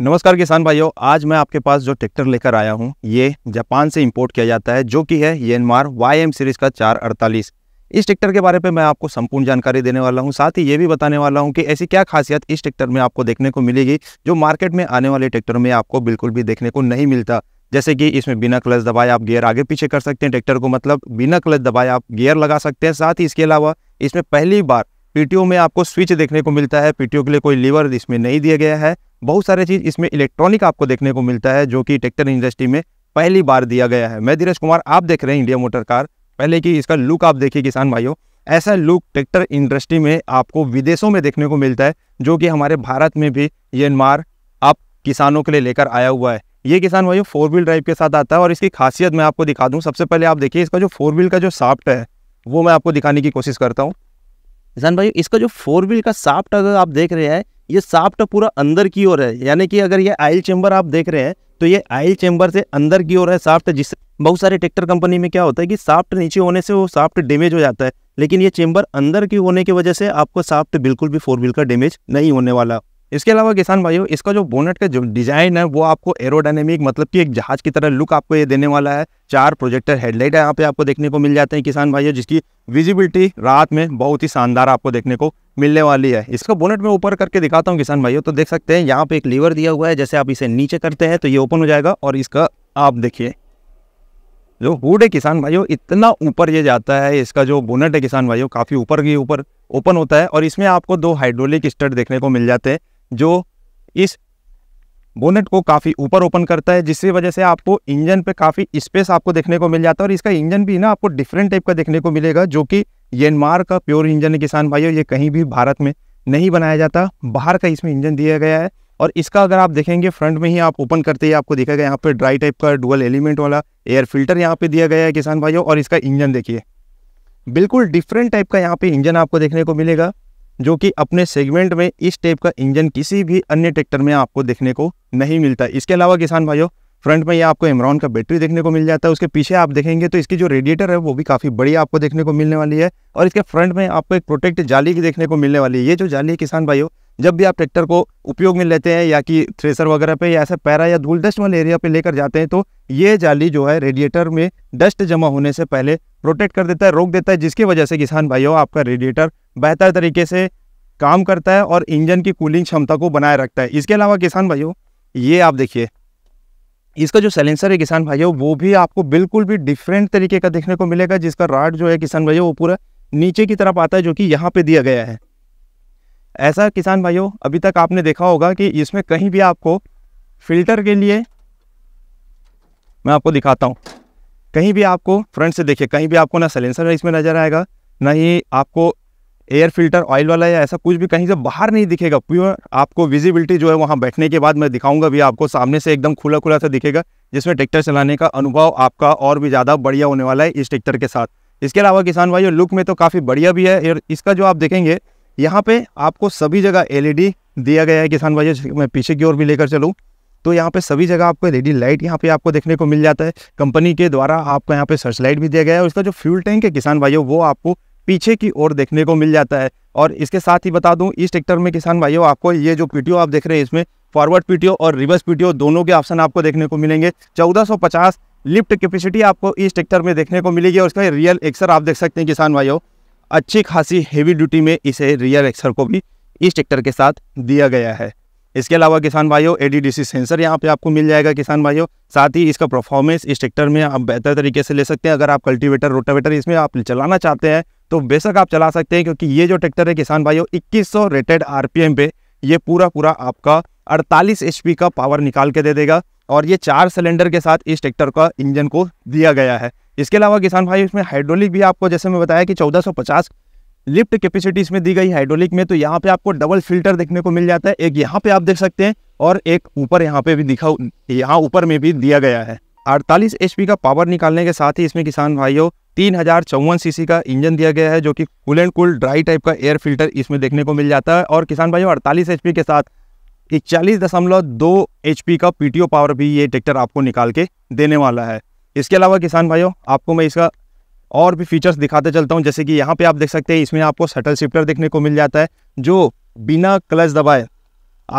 नमस्कार किसान भाइयों आज मैं आपके पास जो ट्रैक्टर लेकर आया हूं ये जापान से इंपोर्ट किया जाता है जो कि है येनमार वाई एम सीरीज का 448 इस ट्रैक्टर के बारे में मैं आपको संपूर्ण जानकारी देने वाला हूं साथ ही ये भी बताने वाला हूं कि ऐसी क्या खासियत इस ट्रैक्टर में आपको देखने को मिलेगी जो मार्केट में आने वाले ट्रैक्टर में आपको बिल्कुल भी देखने को नहीं मिलता जैसे कि इसमें बिना क्लच दबाए आप गियर आगे पीछे कर सकते हैं ट्रैक्टर को मतलब बिना क्लच दबाए आप गियर लगा सकते हैं साथ ही इसके अलावा इसमें पहली बार पीटीओ में आपको स्विच देखने को मिलता है पीटीओ के लिए कोई लीवर इसमें नहीं दिया गया है बहुत सारे चीज़ इसमें इलेक्ट्रॉनिक आपको देखने को मिलता है जो कि ट्रैक्टर इंडस्ट्री में पहली बार दिया गया है मैं धीरज कुमार आप देख रहे हैं इंडिया मोटर कार पहले की इसका लुक आप देखिए किसान भाइयों ऐसा लुक ट्रैक्टर इंडस्ट्री में आपको विदेशों में देखने को मिलता है जो कि हमारे भारत में भी ये मार आप किसानों के लिए लेकर आया हुआ है ये किसान भाइयों फोर व्हील ड्राइव के साथ आता है और इसकी खासियत मैं आपको दिखा दूँ सबसे पहले आप देखिए इसका जो फोर व्हील का जो साफ्ट है वो मैं आपको दिखाने की कोशिश करता हूँ किसान भाई इसका जो फोर व्हील का साफ्ट अगर आप देख रहे हैं ये साफ्ट पूरा अंदर की ओर है यानी कि अगर ये आयल चेंबर आप देख रहे हैं तो ये आयल चेंबर से अंदर की ओर है साफ्ट जिससे बहुत सारे ट्रैक्टर कंपनी में क्या होता है कि साफ्ट नीचे होने से वो साफ्ट डैमेज हो जाता है लेकिन ये चेंबर अंदर की होने की वजह से आपको साफ्ट बिल्कुल भी फोर व्हील का डैमेज नहीं होने वाला इसके अलावा किसान भाइयों इसका जो बोनेट का जो डिज़ाइन है वो आपको एरोडाइनेमिक मतलब कि एक जहाज की तरह लुक आपको ये देने वाला है चार प्रोजेक्टर हेडलाइट है यहाँ पे आपको देखने को मिल जाते हैं किसान भाइयों जिसकी विजिबिलिटी रात में बहुत ही शानदार आपको देखने को मिलने वाली है इसका बोनेट में ऊपर करके दिखाता हूँ किसान भाइयों तो देख सकते हैं यहाँ पे एक लीवर दिया हुआ है जैसे आप इसे नीचे करते हैं तो ये ओपन हो जाएगा और इसका आप देखिए जो हुड है किसान भाइयों इतना ऊपर ये जाता है इसका जो बोनेट है किसान भाइयों काफ़ी ऊपर की ऊपर ओपन होता है और इसमें आपको दो हाइड्रोलिक स्टड देखने को मिल जाते हैं जो इस बोनेट को काफ़ी ऊपर ओपन करता है जिसकी वजह से आपको इंजन पे काफ़ी स्पेस आपको देखने को मिल जाता है और इसका इंजन भी ना आपको डिफरेंट टाइप का देखने को मिलेगा जो कि येनमार का प्योर इंजन है किसान भाइयों ये कहीं भी भारत में नहीं बनाया जाता बाहर का इसमें इंजन दिया गया है और इसका अगर आप देखेंगे फ्रंट में ही आप ओपन करते ही आपको देखा गया यहाँ पे ड्राई टाइप का डुअल एलिमेंट वाला एयर फिल्टर यहाँ पे दिया गया है किसान भाइयों और इसका इंजन देखिए बिल्कुल डिफरेंट टाइप का यहाँ पे इंजन आपको देखने को मिलेगा जो कि अपने सेगमेंट में इस टाइप का इंजन किसी भी अन्य ट्रैक्टर में आपको देखने को नहीं मिलता इसके अलावा किसान भाइयों फ्रंट में ये आपको एमरॉन का बैटरी देखने को मिल जाता है उसके पीछे आप देखेंगे तो इसकी जो रेडिएटर है वो भी काफ़ी बड़ी आपको देखने को मिलने वाली है और इसके फ्रंट में आपको एक प्रोटेक्ट जाली की देखने को मिलने वाली है ये जो जाली है किसान भाइयों जब भी आप ट्रैक्टर को उपयोग में लेते हैं या कि थ्रेसर वगैरह पे या ऐसा पैरा या धूल डस्ट वाले एरिया पे लेकर जाते हैं तो ये जाली जो है रेडिएटर में डस्ट जमा होने से पहले प्रोटेक्ट कर देता है रोक देता है जिसकी वजह से किसान भाइयों आपका रेडिएटर बेहतर तरीके से काम करता है और इंजन की कूलिंग क्षमता को बनाए रखता है इसके अलावा किसान भाइयों ये आप देखिए इसका जो सैलेंसर है किसान भाइयों वो भी आपको बिल्कुल भी डिफरेंट तरीके का देखने को मिलेगा जिसका राड जो है किसान भाइयों वो पूरा नीचे की तरफ आता है जो कि यहाँ पे दिया गया है ऐसा किसान भाइयों अभी तक आपने देखा होगा कि इसमें कहीं भी आपको फिल्टर के लिए मैं आपको दिखाता हूँ कहीं भी आपको फ्रंट से देखिए कहीं भी आपको ना सलेंसर इसमें नज़र आएगा ना ही आपको एयर फिल्टर ऑयल वाला या ऐसा कुछ भी कहीं से बाहर नहीं दिखेगा प्योर आपको विजिबिलिटी जो है वहाँ बैठने के बाद मैं दिखाऊंगा भी आपको सामने से एकदम खुला खुला सा दिखेगा जिसमें ट्रैक्टर चलाने का अनुभव आपका और भी ज़्यादा बढ़िया होने वाला है इस ट्रैक्टर के साथ इसके अलावा किसान भाइयों लुक में तो काफ़ी बढ़िया भी है इसका जो आप देखेंगे यहाँ पर आपको सभी जगह एल दिया गया है किसान भाइयों मैं पीछे की ओर भी लेकर चलूँ तो यहाँ पे सभी जगह आपको एलईडी लाइट यहाँ पे आपको देखने को मिल जाता है कंपनी के द्वारा आपको यहाँ पे सर्च लाइट भी दिया गया है और इसका जो फ्यूल टैंक है किसान भाइयों वो आपको पीछे की ओर देखने को मिल जाता है और इसके साथ ही बता दूँ इस ट्रैक्टर में किसान भाइयों आपको ये जो पीटीओ आप देख रहे हैं इसमें फॉरवर्ड पीटीओ और रिवर्स पीटीओ दोनों के ऑप्शन आपको देखने को मिलेंगे चौदह लिफ्ट कैपेसिटी आपको इस ट्रैक्टर में देखने को मिलेगी और इसका रियल एक्सर आप देख सकते हैं किसान भाइयों अच्छी खासी हेवी ड्यूटी में इसे रियल एक्सर को भी इस ट्रैक्टर के साथ दिया गया है इसके अलावा किसान भाइयों एडीडीसी सेंसर यहाँ पे आपको मिल जाएगा किसान भाइयों साथ ही इसका परफॉर्मेंस इस ट्रैक्टर में आप बेहतर तरीके से ले सकते हैं अगर आप कल्टीवेटर रोटावेटर इसमें आप चलाना चाहते हैं तो बेशक आप चला सकते हैं क्योंकि ये जो ट्रैक्टर है किसान भाइयों इक्कीस रेटेड आर पे ये पूरा पूरा आपका अड़तालीस एच का पावर निकाल के दे देगा और ये चार सिलेंडर के साथ इस ट्रैक्टर का इंजन को दिया गया है इसके अलावा किसान भाई इसमें हाइड्रोलिक भी आपको जैसे मैं बताया कि 1450 सौ लिफ्ट कैपेसिटी इसमें दी गई हाइड्रोलिक में तो यहाँ पे आपको डबल फिल्टर देखने को मिल जाता है एक यहाँ पे आप देख सकते हैं और एक ऊपर यहाँ पे भी दिखा यहाँ ऊपर में भी दिया गया है अड़तालीस एच का पावर निकालने के साथ ही इसमें किसान भाइयों तीन हजार चौवन सीसी का इंजन दिया गया है जो कि cool and cool dry type का एयर फिल्टर इसमें देखने को मिल जाता है और किसान भाइयों अड़तालीस एच के साथ इकचालीस दशमलव दो एच का पीटीओ पावर भी ये ट्रैक्टर आपको निकाल के देने वाला है इसके अलावा किसान भाइयों आपको मैं इसका और भी फीचर्स दिखाते चलता हूँ जैसे कि यहाँ पे आप देख सकते हैं इसमें आपको सटल शिफ्टर देखने को मिल जाता है जो बिना क्लच दबाए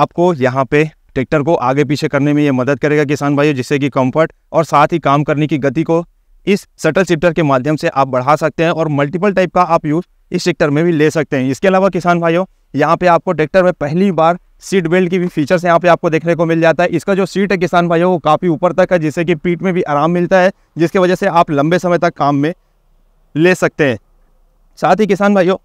आपको यहाँ पे ट्रैक्टर को आगे पीछे करने में ये मदद करेगा किसान भाइयों जिससे कि कंफर्ट और साथ ही काम करने की गति को इस शटल शिफ्टर के माध्यम से आप बढ़ा सकते हैं और मल्टीपल टाइप का आप यूज़ इस ट्रैक्टर में भी ले सकते हैं इसके अलावा किसान भाइयों यहाँ पे आपको ट्रैक्टर में पहली बार सीट बेल्ट की भी फीचर्स यहाँ पे आपको देखने को मिल जाता है इसका जो सीट है किसान भाइयों वो काफ़ी ऊपर तक है जिससे कि पीठ में भी आराम मिलता है जिसकी वजह से आप लंबे समय तक काम में ले सकते हैं साथ ही किसान भाइयों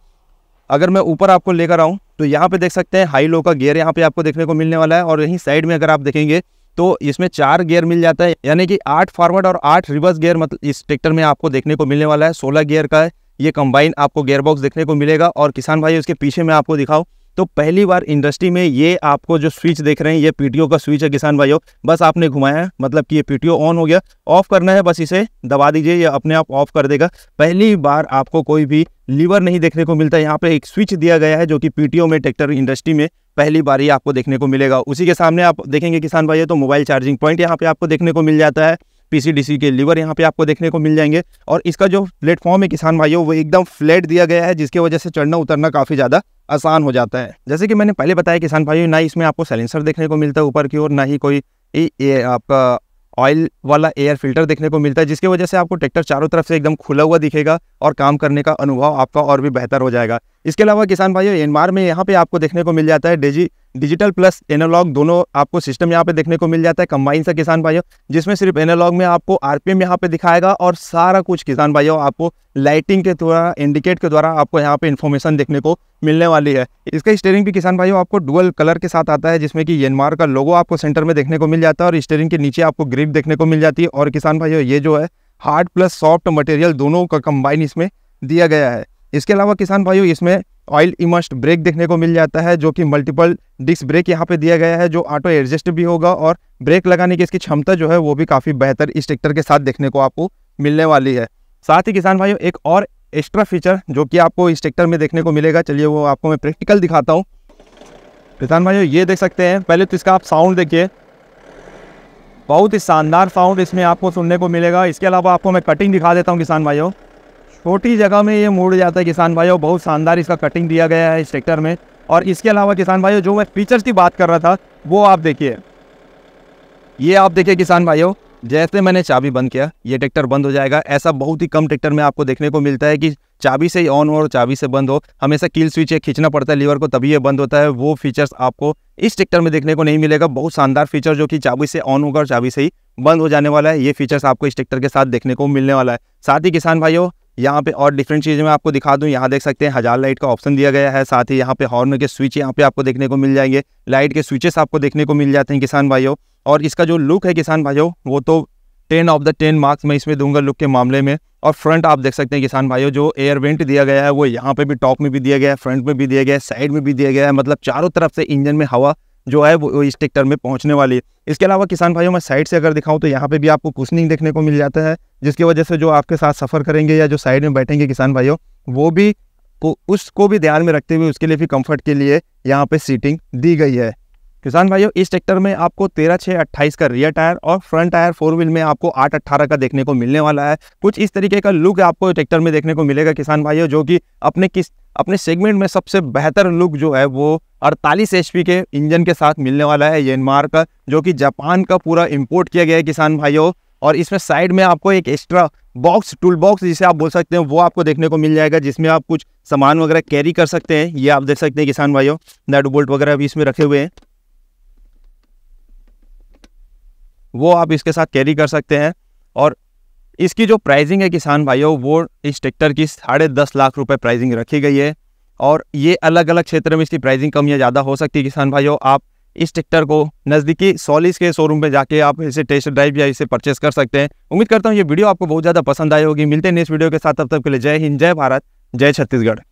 अगर मैं ऊपर आपको लेकर आऊँ तो यहाँ पे देख सकते हैं हाई लो का गियर यहाँ पे आपको देखने को मिलने वाला है और यहीं साइड में अगर आप देखेंगे तो इसमें चार गियर मिल जाता है यानी कि आठ फॉरवर्ड और आठ रिवर्स गियर मतलब इस ट्रैक्टर में आपको देखने को मिलने वाला है सोलह गियर का है ये कंबाइन आपको गेयर बॉक्स देखने को मिलेगा और किसान भाई उसके पीछे मैं आपको दिखाऊँ तो पहली बार इंडस्ट्री में ये आपको जो स्विच देख रहे हैं ये पीटीओ का स्विच है किसान भाइयों बस आपने घुमाया है मतलब कि ये पीटीओ ऑन हो गया ऑफ करना है बस इसे दबा दीजिए ये अपने आप ऑफ कर देगा पहली बार आपको कोई भी लीवर नहीं देखने को मिलता है यहाँ पे एक स्विच दिया गया है जो कि पीटीओ में ट्रैक्टर इंडस्ट्री में पहली बार ही आपको देखने को मिलेगा उसी के सामने आप देखेंगे किसान भाई तो मोबाइल चार्जिंग पॉइंट यहाँ पे आपको देखने को मिल जाता है पीसीडीसी के लीवर यहाँ पे आपको देखने को मिल जाएंगे और इसका जो प्लेटफॉर्म है किसान भाइयों वो एकदम फ्लैट दिया गया है जिसकी वजह से चढ़ना उतरना काफ़ी ज़्यादा आसान हो जाता है जैसे कि मैंने पहले बताया किसान भाइयों ना इसमें आपको सैलेंसर देखने को मिलता है ऊपर की ओर ना ही कोई ए, ए, आपका ऑयल वाला एयर फिल्टर देखने को मिलता है जिसकी वजह से आपको ट्रैक्टर चारों तरफ से एकदम खुला हुआ दिखेगा और काम करने का अनुभव आपका और भी बेहतर हो जाएगा इसके अलावा किसान भाइयों एनमार में यहाँ पे आपको देखने को मिल जाता है डेजी डिजिटल प्लस एनालॉग दोनों आपको सिस्टम यहाँ पे देखने को मिल जाता है कंबाइन सा किसान भाइयों जिसमें सिर्फ एनालॉग में आपको आरपीएम यहाँ पे दिखाएगा और सारा कुछ किसान भाइयों आपको लाइटिंग के द्वारा इंडिकेट के द्वारा आपको यहाँ पे इन्फॉर्मेशन देखने को मिलने वाली है इसका स्टेयरिंग भी किसान भाइयों आपको डुअल कलर के साथ आता है जिसमें कि येनमार का लोगो आपको सेंटर में देखने को मिल जाता है और स्टेयरिंग के नीचे आपको ग्रिप देखने को मिल जाती है और किसान भाइयों ये जो है हार्ड प्लस सॉफ्ट मटेरियल दोनों का कंबाइन इसमें दिया गया है इसके अलावा किसान भाइयों इसमें ऑयल इमर्स्ड ब्रेक देखने को मिल जाता है जो कि मल्टीपल डिस्क ब्रेक यहाँ पे दिया गया है जो ऑटो एडजस्ट भी होगा और ब्रेक लगाने की इसकी क्षमता जो है वो भी काफ़ी बेहतर इस ट्रैक्टर के साथ देखने को आपको मिलने वाली है साथ ही किसान भाइयों एक और एक्स्ट्रा फीचर जो कि आपको इस ट्रैक्टर में देखने को मिलेगा चलिए वो आपको मैं प्रैक्टिकल दिखाता हूँ किसान भाइयों ये देख सकते हैं पहले तो इसका आप साउंड देखिए बहुत ही शानदार साउंड इसमें आपको सुनने को मिलेगा इसके अलावा आपको मैं कटिंग दिखा देता हूँ किसान भाइयों छोटी जगह में ये मोड़ जाता है किसान भाइयों बहुत शानदार इसका कटिंग दिया गया है इस ट्रैक्टर में और इसके अलावा किसान भाइयों जो मैं फीचर्स की बात कर रहा था वो आप देखिए ये आप देखिए किसान भाइयों जैसे मैंने चाबी बंद किया ये ट्रैक्टर बंद हो जाएगा ऐसा बहुत ही कम ट्रैक्टर में आपको देखने को मिलता है कि चाबी से ऑन हो और चाबी से बंद हो हमेशा कील स्विच है खींचना पड़ता है लीवर को तभी ये बंद होता है वो फीचर्स आपको इस ट्रैक्टर में देखने को नहीं मिलेगा बहुत शानदार फीचर जो कि चाबी से ऑन होगा और चाबी से ही बंद हो जाने वाला है ये फीचर्स आपको इस ट्रैक्टर के साथ देखने को मिलने वाला है साथ ही किसान भाइयों यहाँ पे और डिफरेंट चीज़ें मैं आपको दिखा दूँ यहाँ देख सकते हैं हज़ार लाइट का ऑप्शन दिया गया है साथ ही यहाँ पे हॉर्न के स्विच यहाँ पे आपको देखने को मिल जाएंगे लाइट के स्विचेस आपको देखने को मिल जाते हैं किसान भाइयों और इसका जो लुक है किसान भाइयों वो तो ten of the ten marks मैं इसमें दूंगा लुक के मामले में और फ्रंट आप देख सकते हैं किसान भाइयों जो एयर वेंट दिया गया है वो यहाँ पे भी टॉप में भी दिया गया है फ्रंट में भी दिया गया है साइड में भी दिया गया है मतलब चारों तरफ से इंजन में हवा जो है वो इस ट्रैक्टर में पहुंचने वाली है इसके अलावा किसान भाइयों मैं साइड से अगर दिखाऊं तो यहाँ पे भी आपको कुशनिंग देखने को मिल जाता है जिसकी वजह से जो आपके साथ सफ़र करेंगे या जो साइड में बैठेंगे किसान भाइयों वो भी को उसको भी ध्यान में रखते हुए उसके लिए भी कंफर्ट के लिए यहाँ पे सीटिंग दी गई है किसान भाइयों इस ट्रैक्टर में आपको तेरह छः अट्ठाईस का रियर टायर और फ्रंट टायर फोर व्हील में आपको आठ अट्ठारह का देखने को मिलने वाला है कुछ इस तरीके का लुक आपको ट्रैक्टर में देखने को मिलेगा किसान भाइयों जो कि अपने किस अपने सेगमेंट में सबसे बेहतर लुक जो है वो अड़तालीस एच के इंजन के साथ मिलने वाला है येनमार का जो कि जापान का पूरा इम्पोर्ट किया गया है किसान भाइयों और इसमें साइड में आपको एक एक्स्ट्रा बॉक्स टूल बॉक्स जिसे आप बोल सकते हैं वो आपको देखने को मिल जाएगा जिसमें आप कुछ सामान वगैरह कैरी कर सकते हैं ये आप देख सकते हैं किसान भाइयों नट बोल्ट वगैरह भी इसमें रखे हुए हैं वो आप इसके साथ कैरी कर सकते हैं और इसकी जो प्राइसिंग है किसान भाइयों वो इस ट्रैक्टर की साढ़े दस लाख रुपए प्राइसिंग रखी गई है और ये अलग अलग क्षेत्र में इसकी प्राइसिंग कम या ज़्यादा हो सकती है किसान भाइयों आप इस ट्रैक्टर को नज़दीकी सॉलिस के शोरूम पे जाके आप इसे टेस्ट ड्राइव या इसे परचेस कर सकते हैं उम्मीद करता हूँ ये वीडियो आपको बहुत ज़्यादा पसंद आई होगी मिलते हैं नेक्स्ट वीडियो के साथ तब तक के लिए जय हिंद जय भारत जय छत्तीसगढ़